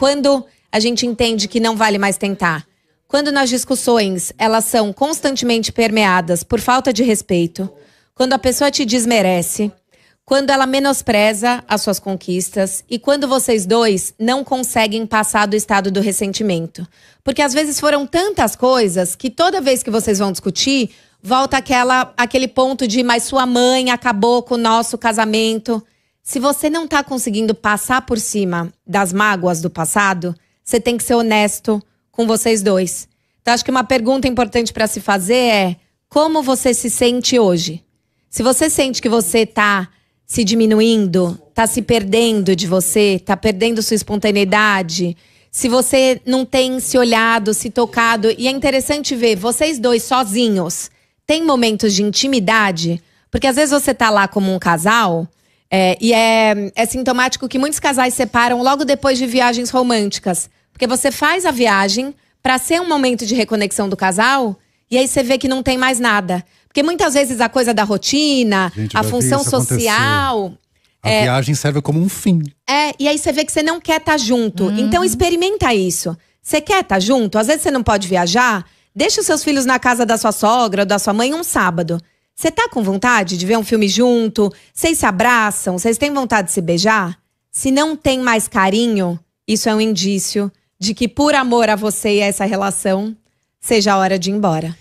Quando a gente entende que não vale mais tentar? Quando nas discussões elas são constantemente permeadas por falta de respeito, quando a pessoa te desmerece, quando ela menospreza as suas conquistas e quando vocês dois não conseguem passar do estado do ressentimento. Porque às vezes foram tantas coisas que toda vez que vocês vão discutir, volta aquela, aquele ponto de mas sua mãe acabou com o nosso casamento. Se você não está conseguindo passar por cima das mágoas do passado, você tem que ser honesto com vocês dois. Então, acho que uma pergunta importante para se fazer é: como você se sente hoje? Se você sente que você está se diminuindo, está se perdendo de você, está perdendo sua espontaneidade, se você não tem se olhado, se tocado, e é interessante ver vocês dois sozinhos, tem momentos de intimidade, porque às vezes você está lá como um casal é, e é, é sintomático que muitos casais separam logo depois de viagens românticas. Porque você faz a viagem para ser um momento de reconexão do casal e aí você vê que não tem mais nada. Porque muitas vezes a coisa da rotina, Gente, a função social. A é, viagem serve como um fim. É, e aí você vê que você não quer estar tá junto. Uhum. Então experimenta isso. Você quer estar tá junto? Às vezes você não pode viajar. Deixa os seus filhos na casa da sua sogra ou da sua mãe um sábado. Você tá com vontade de ver um filme junto? Vocês se abraçam? Vocês têm vontade de se beijar? Se não tem mais carinho, isso é um indício de que, por amor a você e a essa relação, seja a hora de ir embora.